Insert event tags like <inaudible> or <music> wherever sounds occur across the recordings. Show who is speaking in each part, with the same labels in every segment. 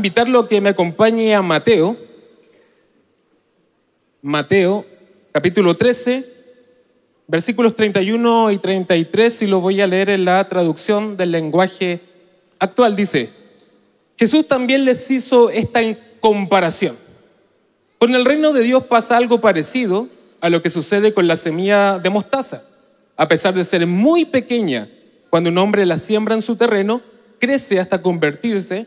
Speaker 1: invitarlo a que me acompañe a Mateo. Mateo, capítulo 13, versículos 31 y 33, y lo voy a leer en la traducción del lenguaje actual. Dice, Jesús también les hizo esta comparación. Con el reino de Dios pasa algo parecido a lo que sucede con la semilla de mostaza. A pesar de ser muy pequeña, cuando un hombre la siembra en su terreno, crece hasta convertirse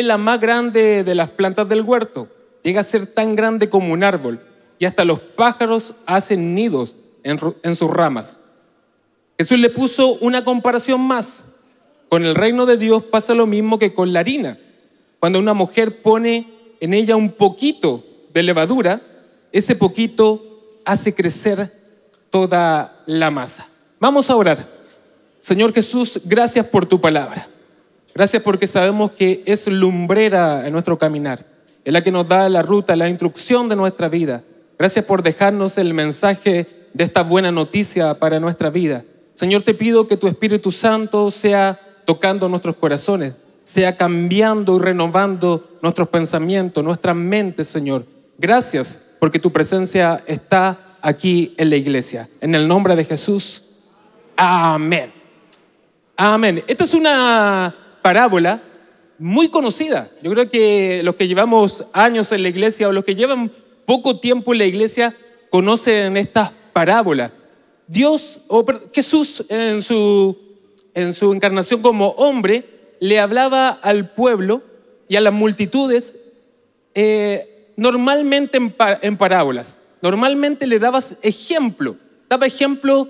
Speaker 1: es la más grande de las plantas del huerto. Llega a ser tan grande como un árbol y hasta los pájaros hacen nidos en, sus ramas. Jesús le puso una comparación más. Con el reino de Dios pasa lo mismo que con la harina. Cuando una mujer pone en ella un poquito de levadura, ese poquito hace crecer toda la masa. Vamos a orar. Señor Jesús, gracias por tu palabra. Gracias porque sabemos que es lumbrera en nuestro caminar, es la que nos da la ruta, la instrucción de nuestra vida. Gracias por dejarnos el mensaje de esta buena noticia para nuestra vida. Señor, te pido que tu Espíritu Santo sea tocando nuestros corazones, sea cambiando y renovando nuestros pensamientos, nuestra mente, Señor. Gracias porque tu presencia está aquí en la iglesia. En el nombre de Jesús. Amén. Amén. Esta es una parábola muy conocida. Yo creo que los que llevamos años en la iglesia o los que llevan poco tiempo en la iglesia conocen esta parábola Dios, o Jesús en su, en su encarnación como hombre, le hablaba al pueblo y a las multitudes eh, normalmente en, parábolas. Normalmente le daba ejemplo, daba ejemplo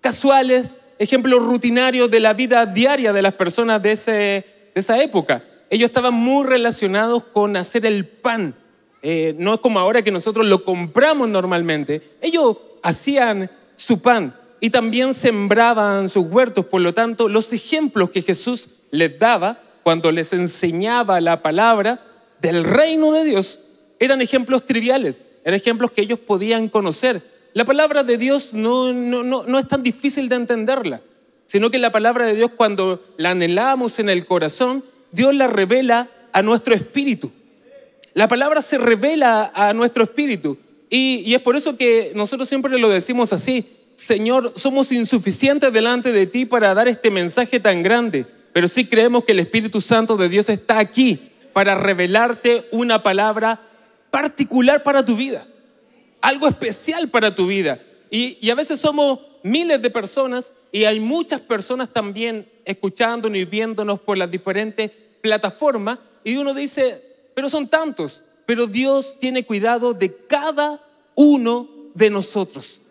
Speaker 1: casuales, ejemplo rutinario de la vida diaria de las personas de, de esa época. Ellos estaban muy relacionados con hacer el pan. Eh, no es como ahora que nosotros lo compramos normalmente. Ellos hacían su pan y también sembraban sus huertos. Por lo tanto, los ejemplos que Jesús les daba cuando les enseñaba la palabra del reino de Dios eran ejemplos triviales, eran ejemplos que ellos podían conocer, la palabra de Dios no, no, es tan difícil de entenderla, sino que la palabra de Dios cuando la anhelamos en el corazón, Dios la revela a nuestro espíritu. La palabra se revela a nuestro espíritu. Y, y es por eso que nosotros siempre lo decimos así, Señor, somos insuficientes delante de ti para dar este mensaje tan grande, pero sí creemos que el Espíritu Santo de Dios está aquí para revelarte una palabra particular para tu vida algo especial para tu vida. Y, a veces somos miles de personas y hay muchas personas también escuchándonos y viéndonos por las diferentes plataformas y uno dice, pero son tantos, pero Dios tiene cuidado de cada uno de nosotros.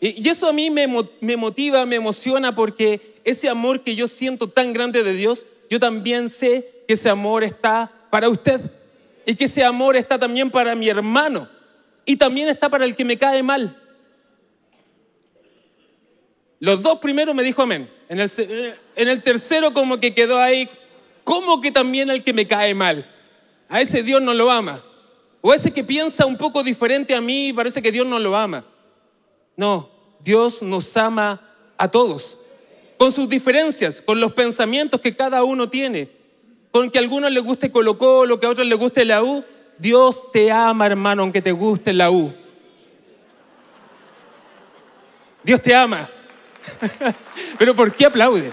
Speaker 1: Y eso a mí me, me, motiva, me emociona porque ese amor que yo siento tan grande de Dios, yo también sé que ese amor está para usted y que ese amor está también para mi hermano y también está para el que me cae mal. Los dos primeros me dijo amén. Eh, en el, tercero como que quedó ahí, ¿cómo que también al que me cae mal. A ese Dios no lo ama. O ese que piensa un poco diferente a mí parece que Dios no lo ama. No, Dios nos ama a todos. Con sus diferencias, con los pensamientos que cada uno tiene. Con que a algunos les guste Colo lo que a otros les guste la U. Dios te ama, hermano, aunque te guste la U. Dios te ama. <laughs> Pero ¿por qué aplaude?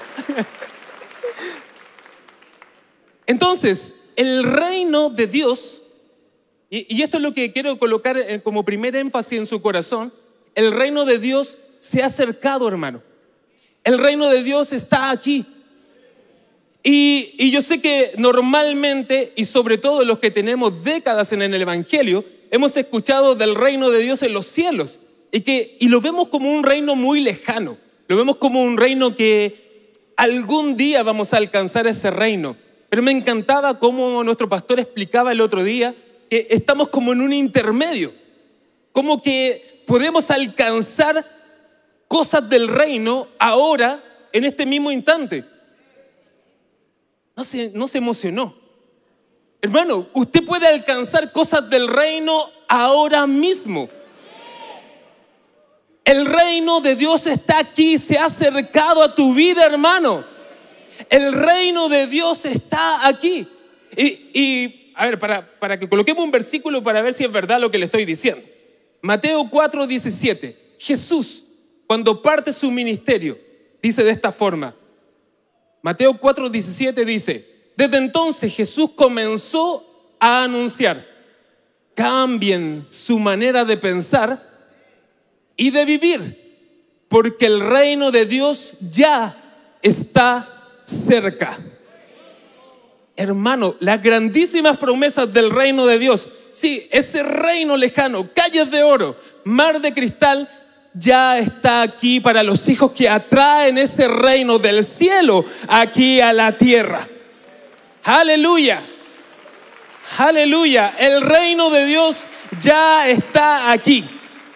Speaker 1: <laughs> Entonces, el reino de Dios, y, y, esto es lo que quiero colocar eh, como primer énfasis en su corazón, el reino de Dios se ha acercado, hermano. El reino de Dios está aquí. Y, yo sé que normalmente, y sobre todo los que tenemos décadas en el Evangelio, hemos escuchado del reino de Dios en los cielos. Y, que, y lo vemos como un reino muy lejano. Lo vemos como un reino que algún día vamos a alcanzar ese reino. Pero me encantaba cómo nuestro pastor explicaba el otro día que estamos como en un intermedio. Como que podemos alcanzar cosas del reino ahora, en este mismo instante no se, emocionó. Hermano, usted puede alcanzar cosas del reino ahora mismo. El reino de Dios está aquí, se ha acercado a tu vida, hermano. El reino de Dios está aquí. Y, a ver, para, para, que coloquemos un versículo para ver si es verdad lo que le estoy diciendo. Mateo 4, 17. Jesús, cuando parte su ministerio, dice de esta forma, Mateo 4:17 dice, desde entonces Jesús comenzó a anunciar, cambien su manera de pensar y de vivir, porque el reino de Dios ya está cerca. Hermano, las grandísimas promesas del reino de Dios, sí, ese reino lejano, calles de oro, mar de cristal, ya está aquí para los hijos que atraen ese reino del cielo aquí a la tierra. Aleluya. Aleluya. El reino de Dios ya está aquí.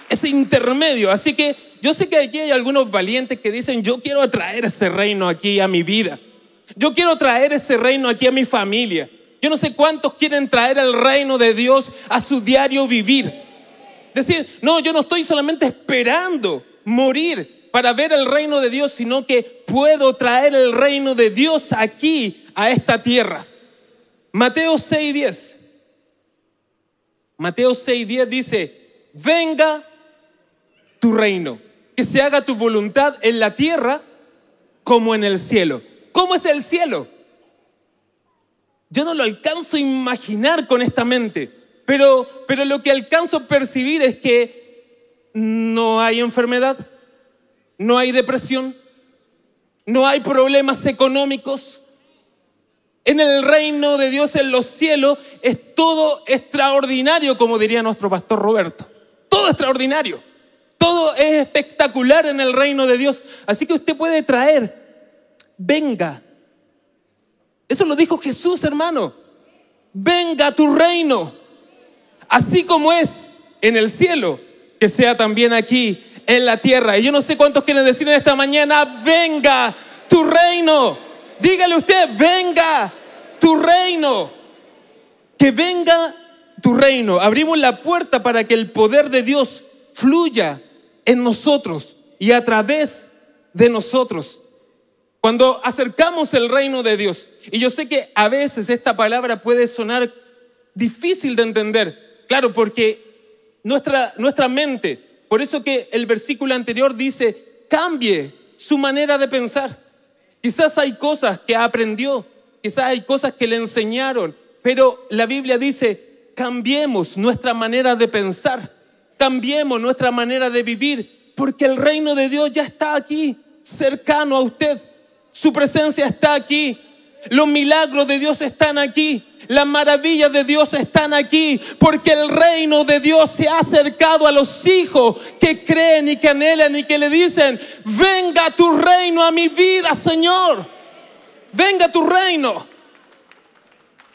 Speaker 1: Ese intermedio. Así que yo sé que aquí hay algunos valientes que dicen, yo quiero atraer ese reino aquí a mi vida. Yo quiero traer ese reino aquí a mi familia. Yo no sé cuántos quieren traer el reino de Dios a su diario vivir. Decir, no, yo no estoy solamente esperando morir para ver el reino de Dios, sino que puedo traer el reino de Dios aquí, a esta tierra. Mateo 6.10. Mateo 6.10 dice, venga tu reino, que se haga tu voluntad en la tierra como en el cielo. ¿Cómo es el cielo? Yo no lo alcanzo a imaginar con esta mente. Pero, lo que alcanzo a percibir es que no hay enfermedad, no hay depresión, no hay problemas económicos. En el reino de Dios, en los cielos, es todo extraordinario, como diría nuestro pastor Roberto. Todo extraordinario. Todo es espectacular en el reino de Dios. Así que usted puede traer, venga. Eso lo dijo Jesús, hermano. Venga a tu reino así como es en el cielo, que sea también aquí en la tierra. Y yo no sé cuántos quieren decir en esta mañana, venga tu reino. Dígale usted, venga tu reino. Que venga tu reino. Abrimos la puerta para que el poder de Dios fluya en nosotros y a través de nosotros. Cuando acercamos el reino de Dios, y yo sé que a veces esta palabra puede sonar difícil de entender, Claro, porque nuestra, nuestra mente, por eso que el versículo anterior dice, cambie su manera de pensar. Quizás hay cosas que aprendió, quizás hay cosas que le enseñaron, pero la Biblia dice, cambiemos nuestra manera de pensar, cambiemos nuestra manera de vivir, porque el reino de Dios ya está aquí, cercano a usted. Su presencia está aquí. Los milagros de Dios están aquí. Las maravillas de Dios están aquí porque el reino de Dios se ha acercado a los hijos que creen y que anhelan y que le dicen, venga tu reino a mi vida, Señor. Venga tu reino.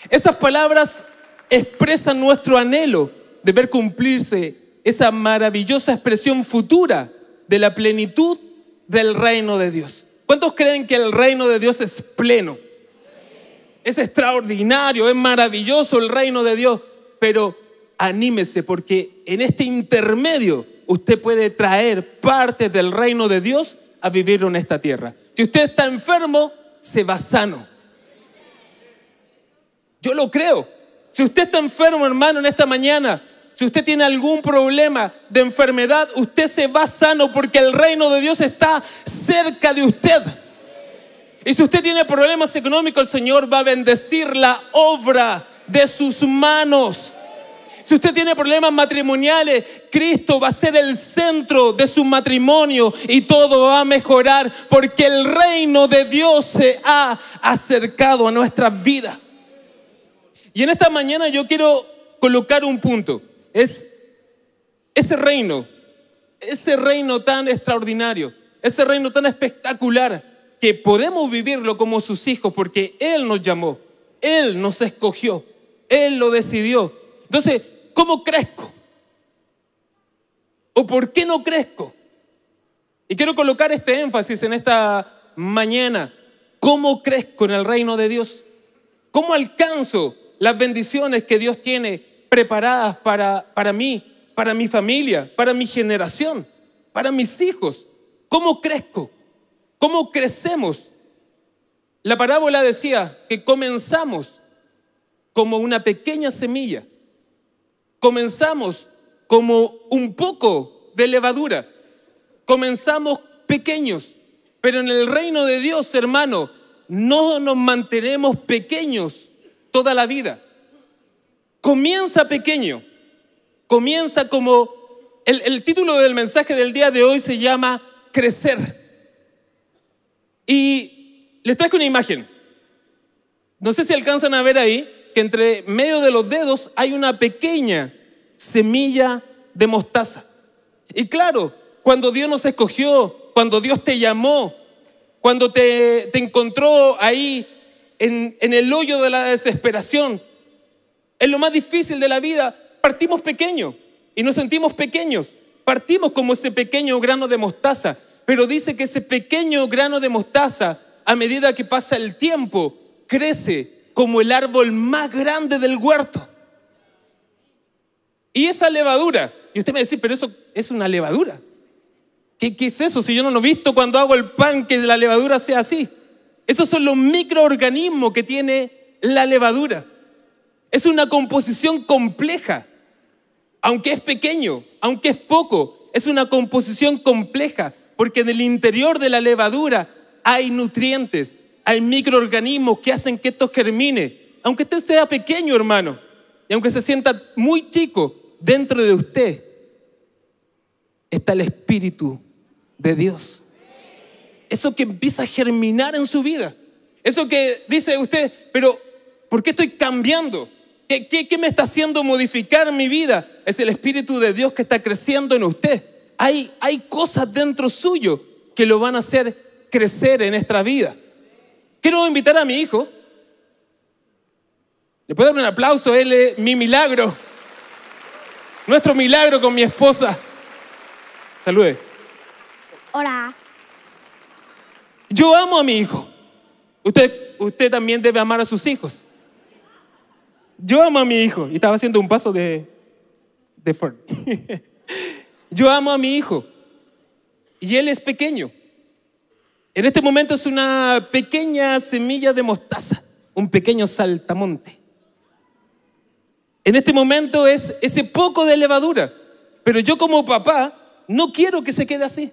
Speaker 1: Esas palabras expresan nuestro anhelo de ver cumplirse esa maravillosa expresión futura de la plenitud del reino de Dios. ¿Cuántos creen que el reino de Dios es pleno? es extraordinario, es maravilloso el reino de Dios, pero anímese porque en este intermedio usted puede traer parte del reino de Dios a vivir en esta tierra. Si usted está enfermo, se va sano. Yo lo creo. Si usted está enfermo, hermano, en esta mañana, si usted tiene algún problema de enfermedad, usted se va sano porque el reino de Dios está cerca de usted. Y si usted tiene problemas económicos, el Señor va a bendecir la obra de sus manos. Si usted tiene problemas matrimoniales, Cristo va a ser el centro de su matrimonio y todo va a mejorar porque el reino de Dios se ha acercado a nuestra vida. Y en esta mañana yo quiero colocar un punto. Es ese reino, ese reino tan extraordinario, ese reino tan espectacular que podemos vivirlo como sus hijos porque Él nos llamó, Él nos escogió, Él lo decidió. Entonces, ¿cómo crezco? ¿O por qué no crezco? Y quiero colocar este énfasis en esta mañana. ¿Cómo crezco en el reino de Dios? ¿Cómo alcanzo las bendiciones que Dios tiene preparadas para, para mí, para mi familia, para mi generación, para mis hijos? ¿Cómo crezco? ¿Cómo crecemos? La parábola decía que comenzamos como una pequeña semilla. Comenzamos como un poco de levadura. Comenzamos pequeños, pero en el reino de Dios, hermano, no nos mantenemos pequeños toda la vida. Comienza pequeño. Comienza como... El, el título del mensaje del día de hoy se llama Crecer y les traigo una imagen. No sé si alcanzan a ver ahí que entre medio de los dedos hay una pequeña semilla de mostaza. Y claro, cuando Dios nos escogió, cuando Dios te llamó, cuando te, encontró ahí en, en el hoyo de la desesperación, en lo más difícil de la vida, partimos pequeño y nos sentimos pequeños. Partimos como ese pequeño grano de mostaza pero dice que ese pequeño grano de mostaza, a medida que pasa el tiempo, crece como el árbol más grande del huerto. Y esa levadura, y usted me dice, pero eso es una levadura. ¿Qué, ¿Qué, es eso? Si yo no lo he visto cuando hago el pan, que la levadura sea así. Esos son los microorganismos que tiene la levadura. Es una composición compleja, aunque es pequeño, aunque es poco, es una composición compleja porque en el interior de la levadura hay nutrientes, hay microorganismos que hacen que esto germine. Aunque usted sea pequeño, hermano, y aunque se sienta muy chico, dentro de usted está el Espíritu de Dios. Eso que empieza a germinar en su vida. Eso que dice usted, pero ¿por qué estoy cambiando? ¿Qué, qué me está haciendo modificar mi vida? Es el Espíritu de Dios que está creciendo en usted hay, cosas dentro suyo que lo van a hacer crecer en esta vida. Quiero invitar a mi hijo. Le puedo dar un aplauso, él es mi milagro. Nuestro milagro con mi esposa. Salude. Hola. Yo amo a mi hijo. Usted, usted también debe amar a sus hijos. Yo amo a mi hijo. Y estaba haciendo un paso de, de <laughs> yo amo a mi hijo y él es pequeño. En este momento es una pequeña semilla de mostaza, un pequeño saltamonte. En este momento es ese poco de levadura, pero yo como papá no quiero que se quede así.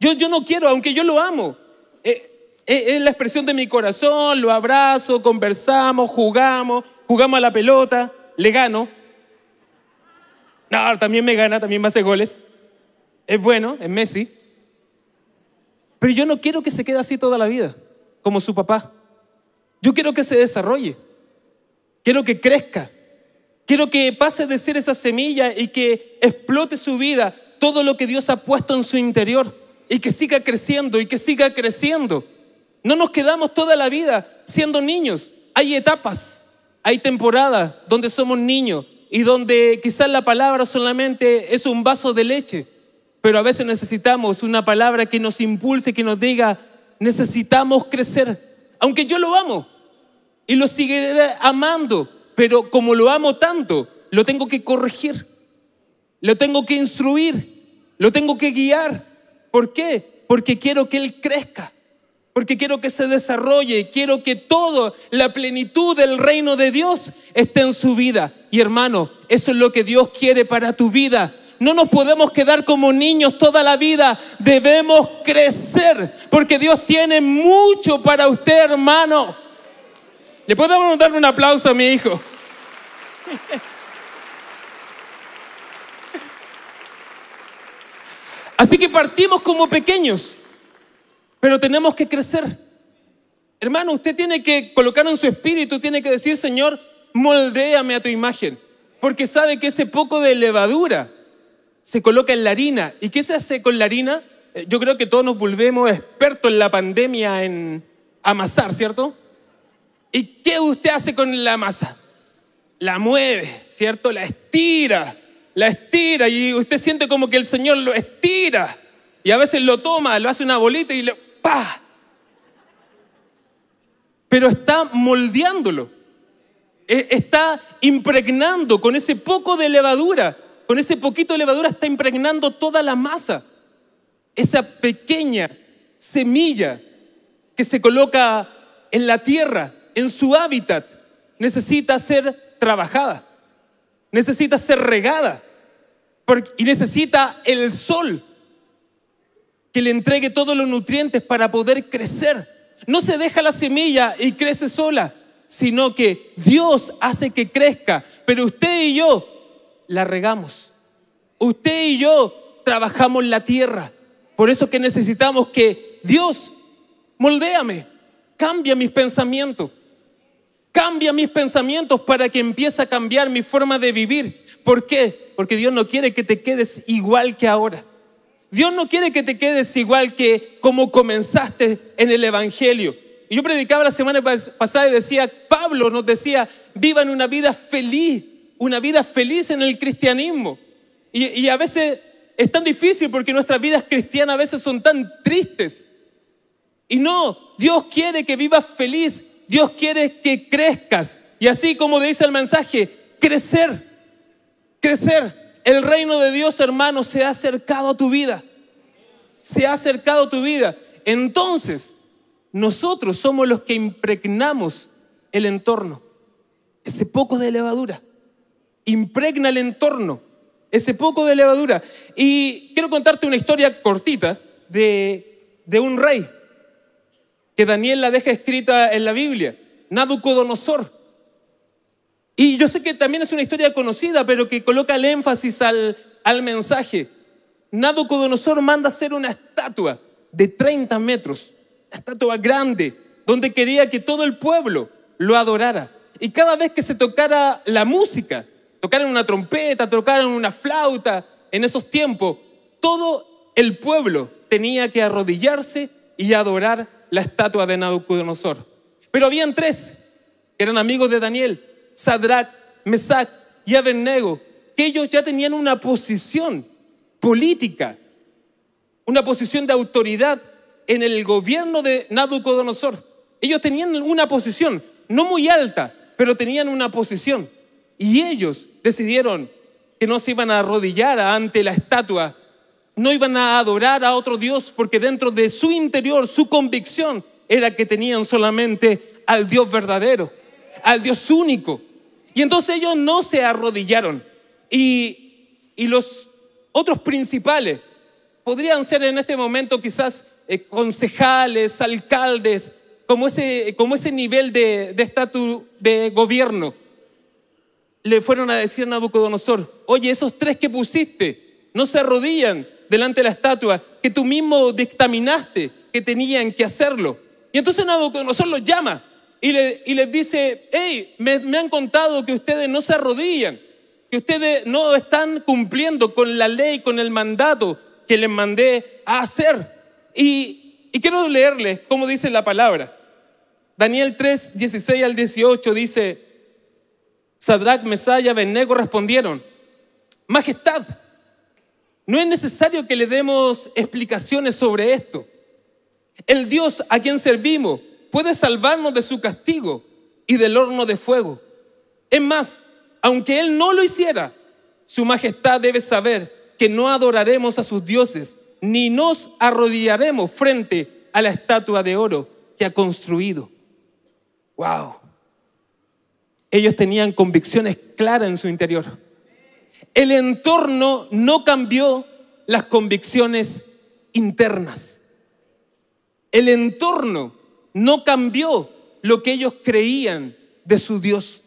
Speaker 1: Yo, yo no quiero, aunque yo lo amo. Eh, eh, es la expresión de mi corazón, lo abrazo, conversamos, jugamos, jugamos a la pelota, le gano, no, también me gana, también me hace goles. Es bueno, es Messi. Pero yo no quiero que se quede así toda la vida, como su papá. Yo quiero que se desarrolle. Quiero que crezca. Quiero que pase de ser esa semilla y que explote su vida todo lo que Dios ha puesto en su interior y que siga creciendo y que siga creciendo. No nos quedamos toda la vida siendo niños. Hay etapas, hay temporadas donde somos niños, y donde quizás la palabra solamente es un vaso de leche, pero a veces necesitamos una palabra que nos impulse, que nos diga, necesitamos crecer, aunque yo lo amo y lo seguiré amando, pero como lo amo tanto, lo tengo que corregir, lo tengo que instruir, lo tengo que guiar. ¿Por qué? Porque quiero que Él crezca porque quiero que se desarrolle, quiero que todo, la plenitud del reino de Dios esté en su vida. Y hermano, eso es lo que Dios quiere para tu vida. No nos podemos quedar como niños toda la vida, debemos crecer, porque Dios tiene mucho para usted, hermano. ¿Le podemos dar un aplauso a mi hijo? Así que partimos como pequeños pero tenemos que crecer. Hermano, usted tiene que colocar en su espíritu, tiene que decir, Señor, moldéame a tu imagen. Porque sabe que ese poco de levadura se coloca en la harina. ¿Y qué se hace con la harina? Eh, yo creo que todos nos volvemos expertos en la pandemia en amasar, ¿cierto? ¿Y qué usted hace con la masa? La mueve, ¿cierto? La estira, la estira y usted siente como que el Señor lo estira y a veces lo toma, lo hace una bolita y lo pero está moldeándolo. E, está impregnando con ese poco de levadura. Con ese poquito de levadura está impregnando toda la masa. Esa pequeña semilla que se coloca en la tierra, en su hábitat, necesita ser trabajada. Necesita ser regada. Y necesita el sol que le entregue todos los nutrientes para poder crecer. No se deja la semilla y crece sola, sino que Dios hace que crezca, pero usted y yo la regamos. Usted y yo trabajamos la tierra. Por eso que necesitamos que Dios moldéame, cambie mis pensamientos. Cambia mis pensamientos para que empiece a cambiar mi forma de vivir. ¿Por qué? Porque Dios no quiere que te quedes igual que ahora. Dios no quiere que te quedes igual que como comenzaste en el Evangelio. Y yo predicaba la semana pasada y decía, Pablo nos decía, vivan una vida feliz, una vida feliz en el cristianismo. Y, y a veces es tan difícil porque nuestras vidas cristianas a veces son tan tristes. Y no, Dios quiere que vivas feliz, Dios quiere que crezcas. Y así como dice el mensaje, crecer, crecer. El reino de Dios, hermano, se ha acercado a tu vida. Se ha acercado a tu vida. Entonces, nosotros somos los que impregnamos el entorno. Ese poco de levadura. Impregna el entorno. Ese poco de levadura. Y quiero contarte una historia cortita de, de un rey que Daniel la deja escrita en la Biblia. Nabucodonosor y yo sé que también es una historia conocida, pero que coloca el énfasis al, al mensaje. Nabucodonosor manda hacer una estatua de 30 metros, una estatua grande, donde quería que todo el pueblo lo adorara. Y cada vez que se tocara la música, tocaran una trompeta, tocaran una flauta, en esos tiempos, todo el pueblo tenía que arrodillarse y adorar la estatua de Nabucodonosor. Pero habían tres que eran amigos de Daniel Sadrach, Mesach y Abednego, que ellos ya tenían una posición política, una posición de autoridad en el gobierno de Nabucodonosor. Ellos tenían una posición, no muy alta, pero tenían una posición. Y ellos decidieron que no se iban a arrodillar ante la estatua, no iban a adorar a otro Dios, porque dentro de su interior, su convicción era que tenían solamente al Dios verdadero al Dios único. Y entonces ellos no se arrodillaron. Y, los otros principales podrían ser en este momento quizás eh, concejales, alcaldes, como ese, como ese nivel de estatus de, de gobierno. Le fueron a decir a Nabucodonosor, oye, esos tres que pusiste no se arrodillan delante de la estatua, que tú mismo dictaminaste que tenían que hacerlo. Y entonces Nabucodonosor los llama y, les dice, hey, me, han contado que ustedes no se arrodillan, que ustedes no están cumpliendo con la ley, con el mandato que les mandé a hacer. Y, quiero leerles cómo dice la palabra. Daniel 3, 16 al 18 dice, Sadrach, Mesaya, Benego respondieron, Majestad, no es necesario que le demos explicaciones sobre esto. El Dios a quien servimos puede salvarnos de su castigo y del horno de fuego. Es más, aunque Él no lo hiciera, su majestad debe saber que no adoraremos a sus dioses, ni nos arrodillaremos frente a la estatua de oro que ha construido. ¡Wow! Ellos tenían convicciones claras en su interior. El entorno no cambió las convicciones internas. El entorno no cambió lo que ellos creían de su Dios.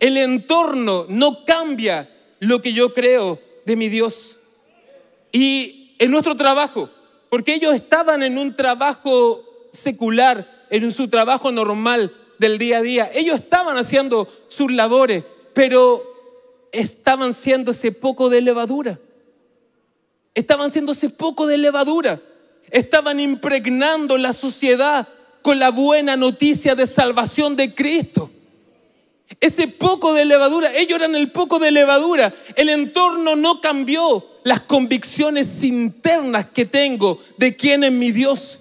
Speaker 1: El entorno no cambia lo que yo creo de mi Dios. Y en nuestro trabajo, porque ellos estaban en un trabajo secular, en su trabajo normal del día a día, ellos estaban haciendo sus labores, pero estaban siendo ese poco de levadura. Estaban siendo ese poco de levadura. Estaban impregnando la sociedad la buena noticia de salvación de Cristo. Ese poco de levadura, ellos eran el poco de levadura. El entorno no cambió. Las convicciones internas que tengo de quién es mi Dios.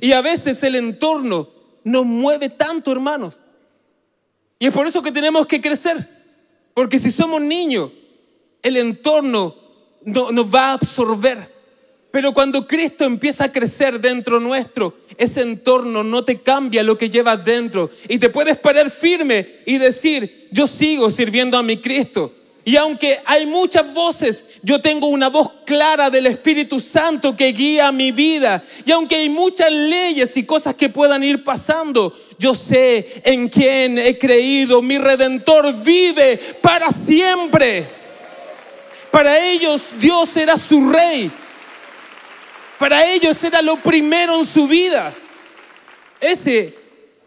Speaker 1: Y a veces el entorno nos mueve tanto, hermanos. Y es por eso que tenemos que crecer. Porque si somos niños, el entorno no, nos va a absorber. Pero cuando Cristo empieza a crecer dentro nuestro, ese entorno no te cambia lo que llevas dentro. Y te puedes parar firme y decir, yo sigo sirviendo a mi Cristo. Y aunque hay muchas voces, yo tengo una voz clara del Espíritu Santo que guía mi vida. Y aunque hay muchas leyes y cosas que puedan ir pasando, yo sé en quién he creído. Mi redentor vive para siempre. Para ellos Dios será su rey. Para ellos era lo primero en su vida. Ese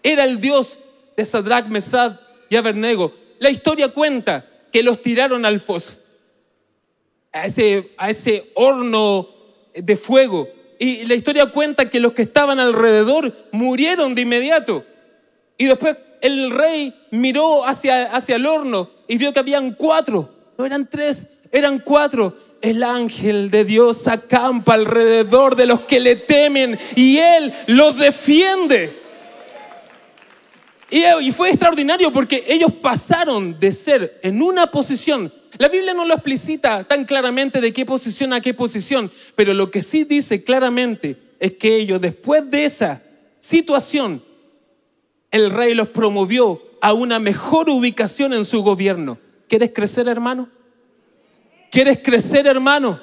Speaker 1: era el Dios de Sadrach, Mesad y Abernego. La historia cuenta que los tiraron al fos, a ese, horno de fuego. Y la historia cuenta que los que estaban alrededor murieron de inmediato. Y después el rey miró hacia, hacia el horno y vio que habían cuatro, no eran tres, eran cuatro el ángel de Dios acampa alrededor de los que le temen y Él los defiende. Eh, y fue extraordinario porque ellos pasaron de ser en una posición. La Biblia no lo explicita tan claramente de qué posición a qué posición, pero lo que sí dice claramente es que ellos después de esa situación, el rey los promovió a una mejor ubicación en su gobierno. ¿Quieres crecer, hermano? ¿Quieres crecer, hermano?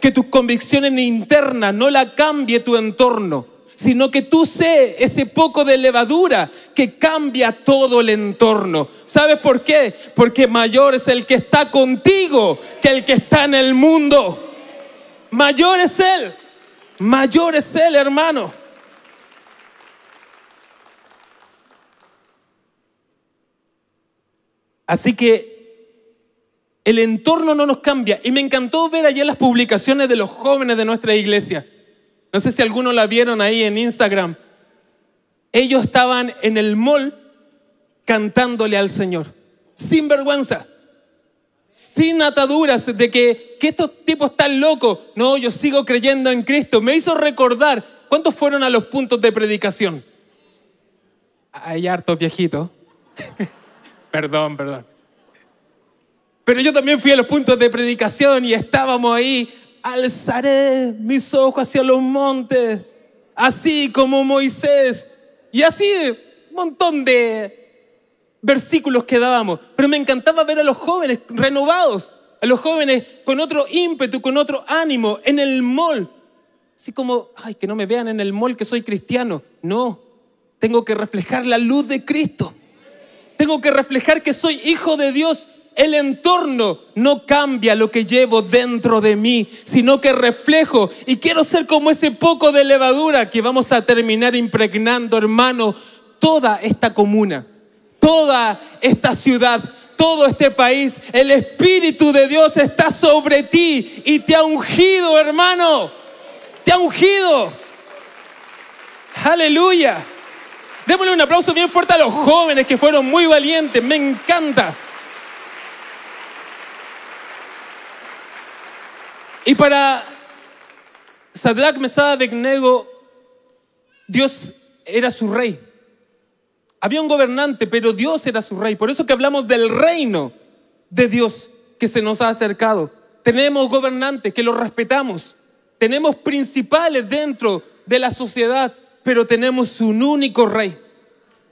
Speaker 1: Que tus convicciones internas no la cambie tu entorno, sino que tú sé ese poco de levadura que cambia todo el entorno. ¿Sabes por qué? Porque mayor es el que está contigo que el que está en el mundo. Mayor es Él. Mayor es Él, hermano. Así que el entorno no nos cambia. Y me encantó ver ayer las publicaciones de los jóvenes de nuestra iglesia. No sé si algunos la vieron ahí en Instagram. Ellos estaban en el mall cantándole al Señor, sin vergüenza, sin ataduras de que, estos tipos están locos. No, yo sigo creyendo en Cristo. Me hizo recordar cuántos fueron a los puntos de predicación. Hay harto viejito <laughs> perdón, perdón. Pero yo también fui a los puntos de predicación y estábamos ahí. Alzaré mis ojos hacia los montes, así como Moisés. Y así un montón de versículos que dábamos. Pero me encantaba ver a los jóvenes renovados, a los jóvenes con otro ímpetu, con otro ánimo, en el mol, Así como, ay, que no me vean en el mol que soy cristiano. No, tengo que reflejar la luz de Cristo. Tengo que reflejar que soy hijo de Dios el entorno no cambia lo que llevo dentro de mí, sino que reflejo y quiero ser como ese poco de levadura que vamos a terminar impregnando, hermano, toda esta comuna, toda esta ciudad, todo este país. El Espíritu de Dios está sobre ti y te ha ungido, hermano. Te ha ungido. Aleluya. Démosle un aplauso bien fuerte a los jóvenes que fueron muy valientes. Me encanta. Y para Sadrach, Mesada, Abednego, Dios era su rey. Había un gobernante, pero Dios era su rey. Por eso que hablamos del reino de Dios que se nos ha acercado. Tenemos gobernantes que los respetamos. Tenemos principales dentro de la sociedad, pero tenemos un único rey.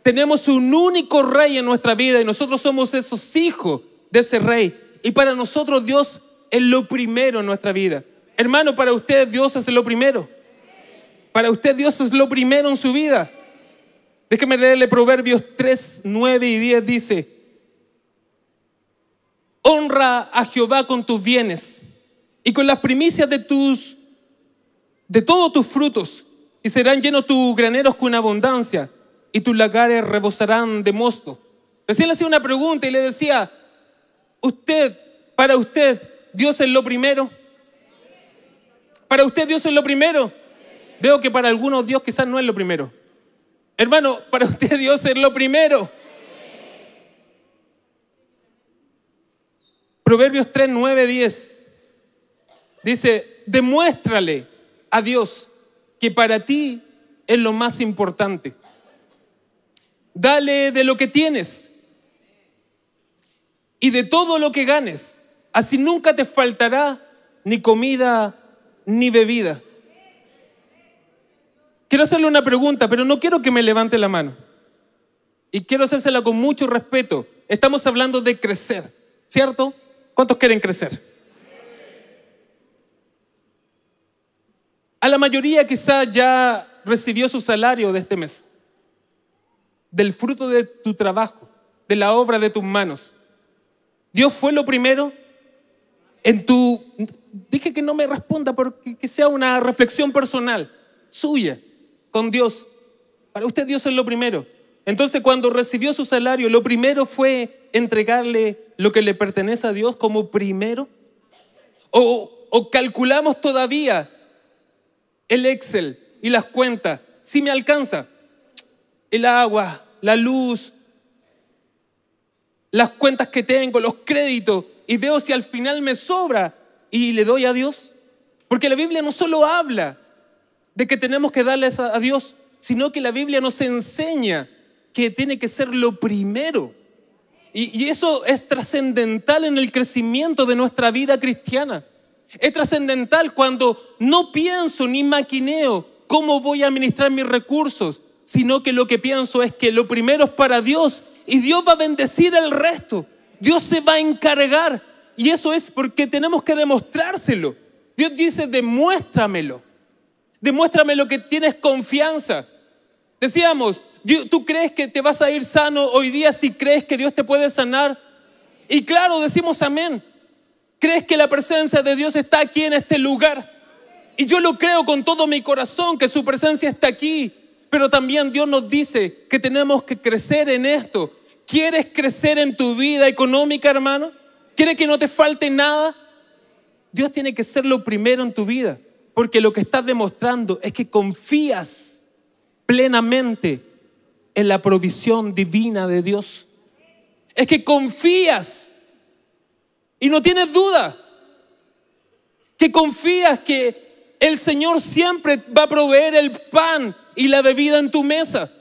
Speaker 1: Tenemos un único rey en nuestra vida y nosotros somos esos hijos de ese rey. Y para nosotros Dios es lo primero en nuestra vida. Hermano, para usted Dios es lo primero. Para usted Dios es lo primero en su vida. Déjeme leerle Proverbios 3, 9 y 10 dice, honra a Jehová con tus bienes y con las primicias de tus, de todos tus frutos y serán llenos tus graneros con abundancia y tus lagares rebosarán de mosto. Recién le hacía una pregunta y le decía, usted, para usted, Dios es lo primero? Para usted Dios es lo primero. Veo que para algunos Dios quizás no es lo primero. Hermano, para usted Dios es lo primero. Proverbios 3, 9, 10. Dice, demuéstrale a Dios que para ti es lo más importante. Dale de lo que tienes y de todo lo que ganes. Así nunca te faltará ni comida ni bebida. Quiero hacerle una pregunta, pero no quiero que me levante la mano. Y quiero hacérsela con mucho respeto. Estamos hablando de crecer, ¿cierto? ¿Cuántos quieren crecer? A la mayoría quizá ya recibió su salario de este mes, del fruto de tu trabajo, de la obra de tus manos. Dios fue lo primero en tu... Dije que no me responda porque que sea una reflexión personal, suya, con Dios. Para usted Dios es lo primero. Entonces cuando recibió su salario, lo primero fue entregarle lo que le pertenece a Dios como primero. O, o calculamos todavía el Excel y las cuentas. Si me alcanza el agua, la luz, las cuentas que tengo, los créditos, y veo si al final me sobra y le doy a Dios. Porque la Biblia no solo habla de que tenemos que darles a Dios, sino que la Biblia nos enseña que tiene que ser lo primero. Y, y eso es trascendental en el crecimiento de nuestra vida cristiana. Es trascendental cuando no pienso ni maquineo cómo voy a administrar mis recursos, sino que lo que pienso es que lo primero es para Dios y Dios va a bendecir el resto. Dios se va a encargar. Y eso es porque tenemos que demostrárselo. Dios dice, demuéstramelo. Demuéstrame lo que tienes confianza. Decíamos, ¿tú crees que te vas a ir sano hoy día si crees que Dios te puede sanar? Y claro, decimos amén. ¿Crees que la presencia de Dios está aquí en este lugar? Y yo lo creo con todo mi corazón, que su presencia está aquí. Pero también Dios nos dice que tenemos que crecer en esto, ¿Quieres crecer en tu vida económica, hermano? ¿Quieres que no te falte nada? Dios tiene que ser lo primero en tu vida, porque lo que estás demostrando es que confías plenamente en la provisión divina de Dios. Es que confías y no tienes duda, que confías que el Señor siempre va a proveer el pan y la bebida en tu mesa.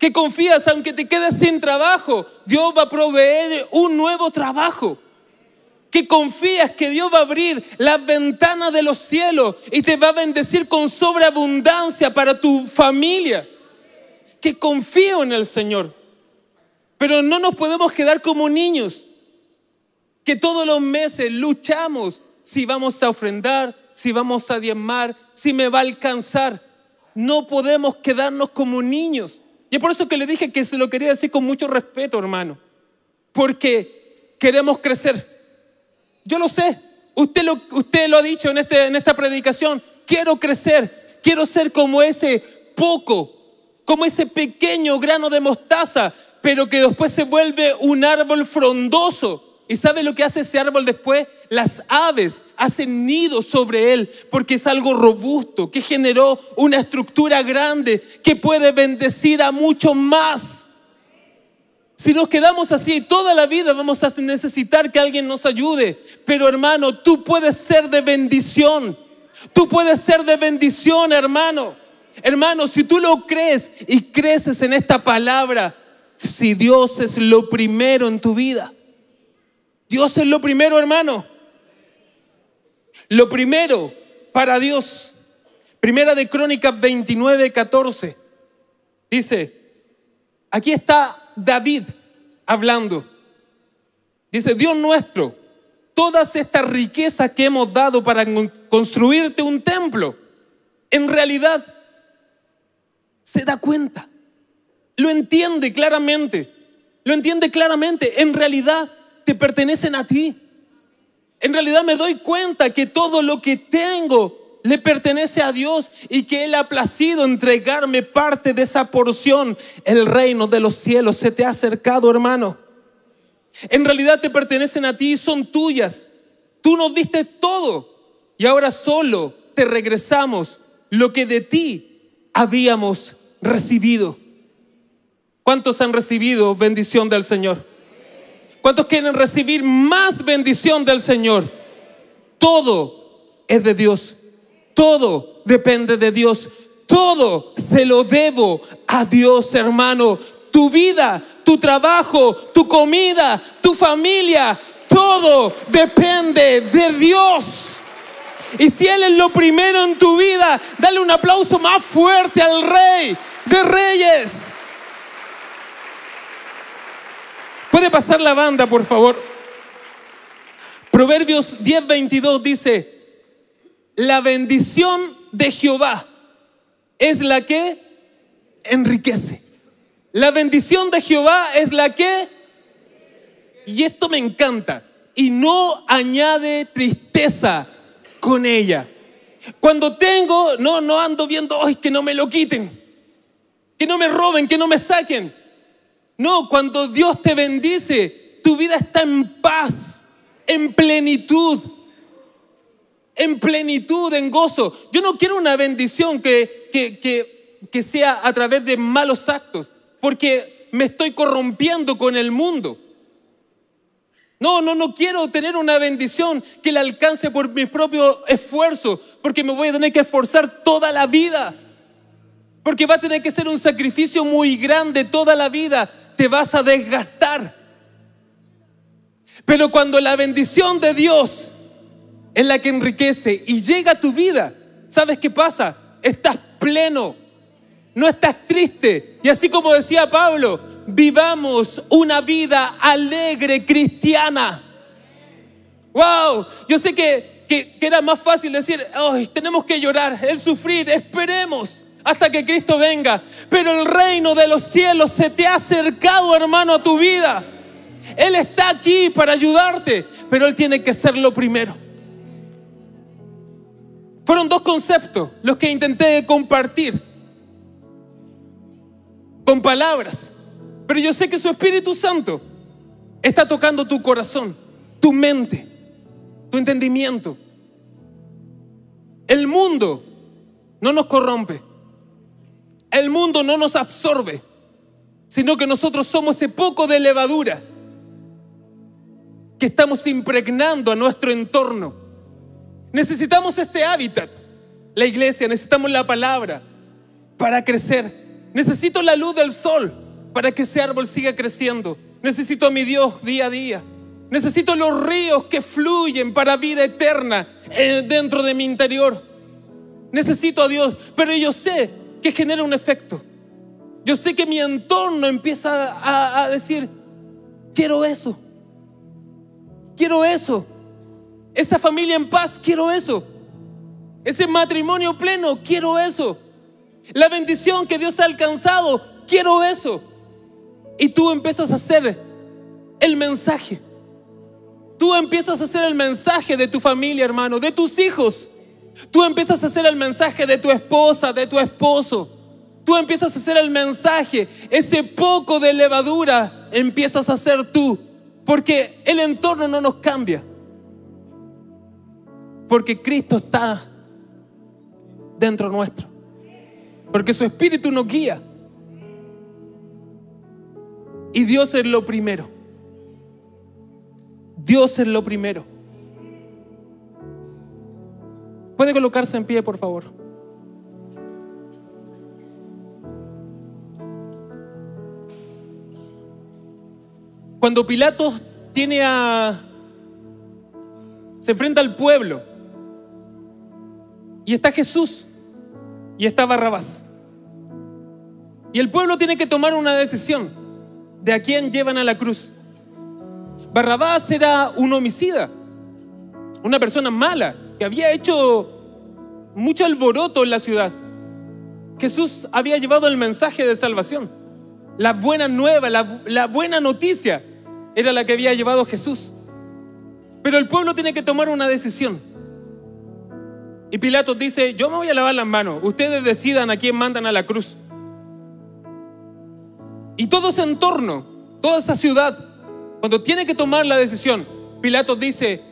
Speaker 1: Que confías aunque te quedes sin trabajo, Dios va a proveer un nuevo trabajo. Que confías que Dios va a abrir las ventanas de los cielos y te va a bendecir con sobreabundancia para tu familia. Que confío en el Señor. Pero no nos podemos quedar como niños que todos los meses luchamos si vamos a ofrendar, si vamos a diezmar, si me va a alcanzar. No podemos quedarnos como niños. Y por eso que le dije que se lo quería decir con mucho respeto, hermano. Porque queremos crecer. Yo lo sé. Usted lo, usted lo ha dicho en, este, en esta predicación. Quiero crecer. Quiero ser como ese poco, como ese pequeño grano de mostaza, pero que después se vuelve un árbol frondoso ¿Y sabe lo que hace ese árbol después? Las aves hacen nidos sobre él porque es algo robusto, que generó una estructura grande que puede bendecir a mucho más. Si nos quedamos así toda la vida vamos a necesitar que alguien nos ayude. Pero hermano, tú puedes ser de bendición. Tú puedes ser de bendición, hermano. Hermano, si tú lo crees y creces en esta palabra, si Dios es lo primero en tu vida, Dios es lo primero, hermano. Lo primero para Dios. Primera de Crónicas 29, 14. Dice, aquí está David hablando. Dice, Dios nuestro, todas estas riquezas que hemos dado para construirte un templo, en realidad se da cuenta. Lo entiende claramente. Lo entiende claramente. En realidad te pertenecen a ti. En realidad me doy cuenta que todo lo que tengo le pertenece a Dios y que Él ha placido entregarme parte de esa porción. El reino de los cielos se te ha acercado, hermano. En realidad te pertenecen a ti y son tuyas. Tú nos diste todo y ahora solo te regresamos lo que de ti habíamos recibido. ¿Cuántos han recibido bendición del Señor? ¿Cuántos quieren recibir más bendición del Señor? Todo es de Dios. Todo depende de Dios. Todo se lo debo a Dios, hermano. Tu vida, tu trabajo, tu comida, tu familia, todo depende de Dios. Y si Él es lo primero en tu vida, dale un aplauso más fuerte al Rey de Reyes. Puede pasar la banda, por favor. Proverbios 10:22 dice, la bendición de Jehová es la que enriquece. La bendición de Jehová es la que... Y esto me encanta. Y no añade tristeza con ella. Cuando tengo, no, no ando viendo, ay, que no me lo quiten, que no me roben, que no me saquen. No, cuando Dios te bendice, tu vida está en paz, en plenitud, en plenitud, en gozo. Yo no quiero una bendición que, que, sea a través de malos actos, porque me estoy corrompiendo con el mundo. No, no, no quiero tener una bendición que la alcance por mi propio esfuerzo, porque me voy a tener que esforzar toda la vida, porque va a tener que ser un sacrificio muy grande toda la vida te vas a desgastar. Pero cuando la bendición de Dios es la que enriquece y llega a tu vida, ¿sabes qué pasa? Estás pleno, no estás triste. Y así como decía Pablo, vivamos una vida alegre cristiana. ¡Wow! Yo sé que, era más fácil decir, tenemos que llorar, el sufrir, esperemos hasta que Cristo venga. Pero el reino de los cielos se te ha acercado, hermano, a tu vida. Él está aquí para ayudarte, pero Él tiene que ser lo primero. Fueron dos conceptos los que intenté compartir con palabras, pero yo sé que su Espíritu Santo está tocando tu corazón, tu mente, tu entendimiento. El mundo no nos corrompe, el mundo no nos absorbe, sino que nosotros somos ese poco de levadura que estamos impregnando a nuestro entorno. Necesitamos este hábitat, la iglesia, necesitamos la palabra para crecer. Necesito la luz del sol para que ese árbol siga creciendo. Necesito a mi Dios día a día. Necesito los ríos que fluyen para vida eterna eh, dentro de mi interior. Necesito a Dios, pero yo sé que genera un efecto. Yo sé que mi entorno empieza a, a decir, quiero eso, quiero eso, esa familia en paz, quiero eso, ese matrimonio pleno, quiero eso, la bendición que Dios ha alcanzado, quiero eso. Y tú empiezas a hacer el mensaje. Tú empiezas a hacer el mensaje de tu familia, hermano, de tus hijos. Tú empiezas a hacer el mensaje de tu esposa, de tu esposo. Tú empiezas a hacer el mensaje. Ese poco de levadura empiezas a hacer tú. Porque el entorno no nos cambia. Porque Cristo está dentro nuestro. Porque su espíritu nos guía. Y Dios es lo primero. Dios es lo primero. Puede colocarse en pie, por favor. Cuando Pilatos tiene a se enfrenta al pueblo y está Jesús y está Barrabás. Y el pueblo tiene que tomar una decisión de a quién llevan a la cruz. Barrabás era un homicida, una persona mala que había hecho mucho alboroto en la ciudad. Jesús había llevado el mensaje de salvación. La buena nueva, la, buena noticia era la que había llevado Jesús. Pero el pueblo tiene que tomar una decisión. Y Pilatos dice, yo me voy a lavar las manos, ustedes decidan a quién mandan a la cruz. Y todo ese entorno, toda esa ciudad, cuando tiene que tomar la decisión, Pilatos dice,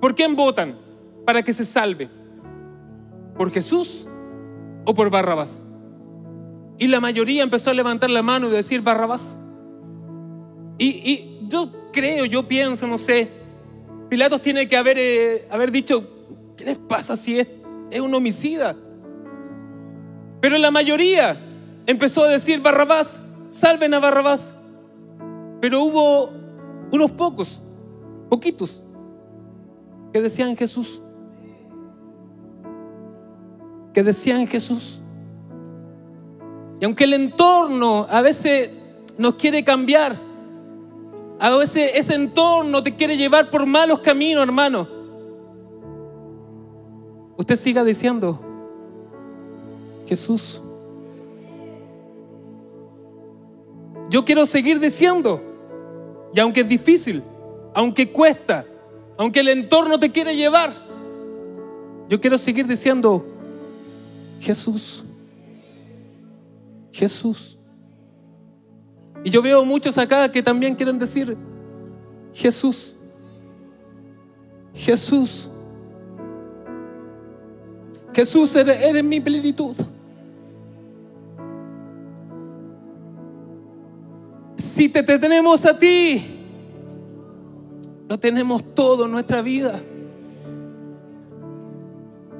Speaker 1: ¿por quién votan para que se salve? ¿Por Jesús o por Barrabás? Y la mayoría empezó a levantar la mano y decir Barrabás. Y, yo creo, yo pienso, no sé, Pilatos tiene que haber, eh, haber dicho, ¿qué les pasa si es, es un homicida? Pero la mayoría empezó a decir Barrabás, salven a Barrabás. Pero hubo unos pocos, poquitos, que decían Jesús que decían Jesús. Y aunque el entorno a veces nos quiere cambiar, a veces ese entorno te quiere llevar por malos caminos, hermano. Usted siga diciendo, Jesús. Yo quiero seguir diciendo, y aunque es difícil, aunque cuesta, aunque el entorno te quiere llevar, yo quiero seguir diciendo, Jesús. Jesús. Y yo veo muchos acá que también quieren decir, Jesús. Jesús. Jesús, eres, mi plenitud. Si te, te tenemos a ti, lo tenemos todo en nuestra vida.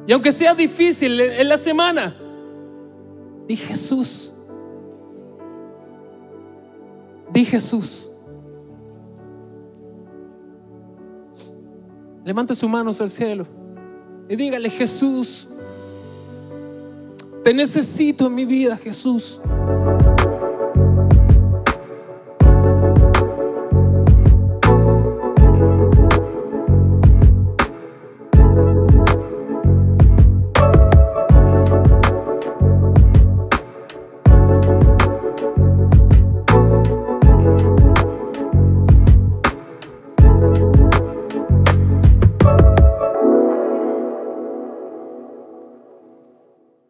Speaker 1: Y aunque sea difícil en la semana, di Jesús. Di Jesús. Levanta sus manos al cielo y dígale, Jesús, te necesito en mi vida, Jesús.